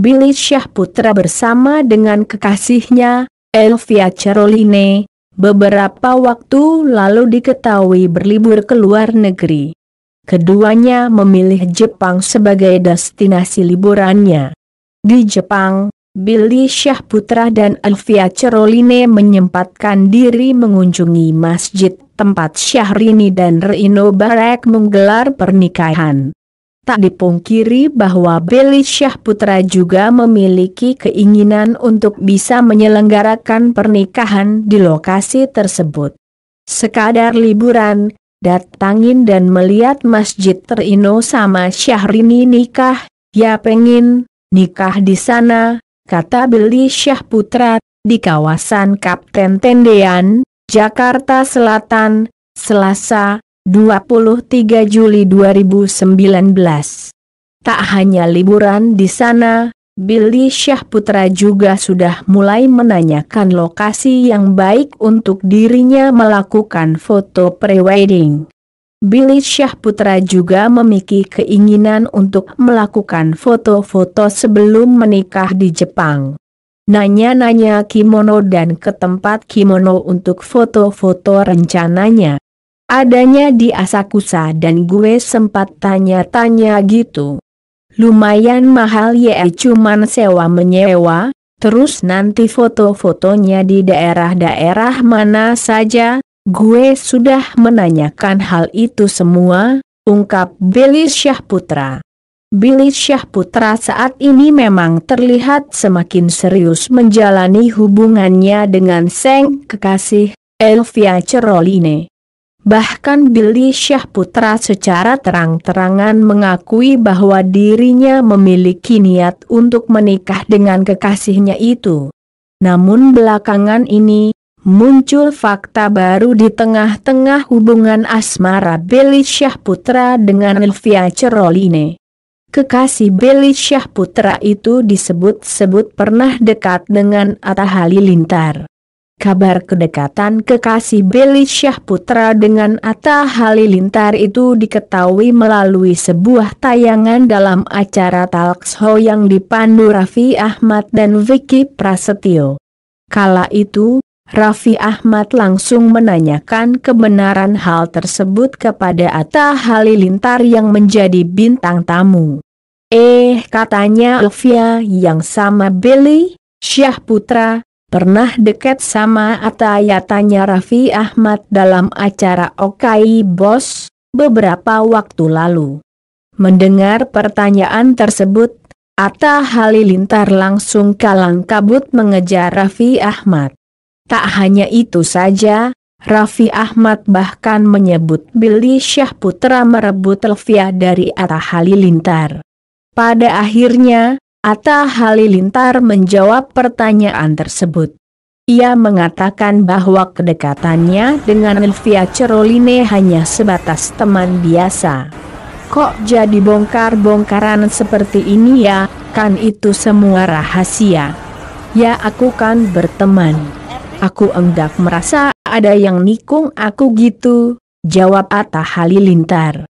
Billy Syahputra bersama dengan kekasihnya, Elvia Caroline, beberapa waktu lalu diketahui berlibur ke luar negeri. Keduanya memilih Jepang sebagai destinasi liburannya. Di Jepang, Billy Syahputra dan Elvia Ceroline menyempatkan diri mengunjungi masjid tempat Syahrini dan Reino Barek menggelar pernikahan. Tak dipungkiri bahwa Billy Syah Putra juga memiliki keinginan untuk bisa menyelenggarakan pernikahan di lokasi tersebut. Sekadar liburan, datangin dan melihat Masjid Terino sama Syahrini nikah, ya pengin nikah di sana, kata Billy Syah Putra, di kawasan Kapten Tendean, Jakarta Selatan, Selasa, 23 Juli 2019. Tak hanya liburan di sana, Billy Syahputra juga sudah mulai menanyakan lokasi yang baik untuk dirinya melakukan foto pre-wedding. Billy Syahputra juga memiliki keinginan untuk melakukan foto-foto sebelum menikah di Jepang. Nanya-nanya kimono dan ke tempat kimono untuk foto-foto rencananya adanya di Asakusa dan gue sempat tanya-tanya gitu. Lumayan mahal ya cuman sewa menyewa, terus nanti foto-fotonya di daerah-daerah mana saja, gue sudah menanyakan hal itu semua, ungkap Billy Syahputra. Billy Syahputra saat ini memang terlihat semakin serius menjalani hubungannya dengan Seng kekasih, Elvia Ceroline. Bahkan Billy Syahputra secara terang-terangan mengakui bahwa dirinya memiliki niat untuk menikah dengan kekasihnya itu. Namun belakangan ini, muncul fakta baru di tengah-tengah hubungan asmara Billy Syahputra dengan Elvia Ceroline. Kekasih Billy Syahputra itu disebut-sebut pernah dekat dengan Atta Halilintar. Kabar kedekatan kekasih Billy Syahputra dengan Atta Halilintar itu diketahui melalui sebuah tayangan dalam acara Talkshow yang dipandu Raffi Ahmad dan Vicky Prasetyo. Kala itu, Raffi Ahmad langsung menanyakan kebenaran hal tersebut kepada Atta Halilintar yang menjadi bintang tamu. Eh katanya Alfia yang sama Billy, Syahputra, Pernah deket sama Yatanya Raffi Ahmad dalam acara Okai Bos, beberapa waktu lalu. Mendengar pertanyaan tersebut, Atta Halilintar langsung kalang kabut mengejar Raffi Ahmad. Tak hanya itu saja, Raffi Ahmad bahkan menyebut Billy Syah Putra merebut Elvia dari Atta Halilintar. Pada akhirnya, Atta Halilintar menjawab pertanyaan tersebut. Ia mengatakan bahwa kedekatannya dengan Elvia Ceroline hanya sebatas teman biasa. Kok jadi bongkar-bongkaran seperti ini ya, kan itu semua rahasia. Ya aku kan berteman. Aku enggak merasa ada yang nikung aku gitu, jawab Atta Halilintar.